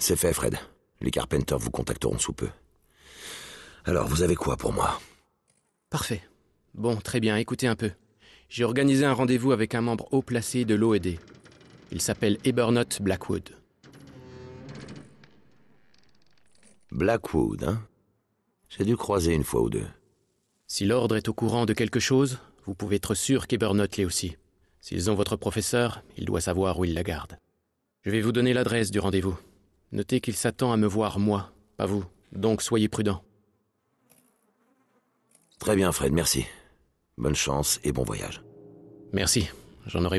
C'est fait, Fred. Les Carpenters vous contacteront sous peu. Alors, vous avez quoi pour moi Parfait. Bon, très bien, écoutez un peu. J'ai organisé un rendez-vous avec un membre haut placé de l'OED. Il s'appelle Ebernot Blackwood. Blackwood, hein J'ai dû croiser une fois ou deux. Si l'ordre est au courant de quelque chose, vous pouvez être sûr qu'Ebernot l'est aussi. S'ils ont votre professeur, il doit savoir où il la garde. Je vais vous donner l'adresse du rendez-vous. Notez qu'il s'attend à me voir, moi, pas vous. Donc soyez prudent. Très bien, Fred, merci. Bonne chance et bon voyage. Merci, j'en aurai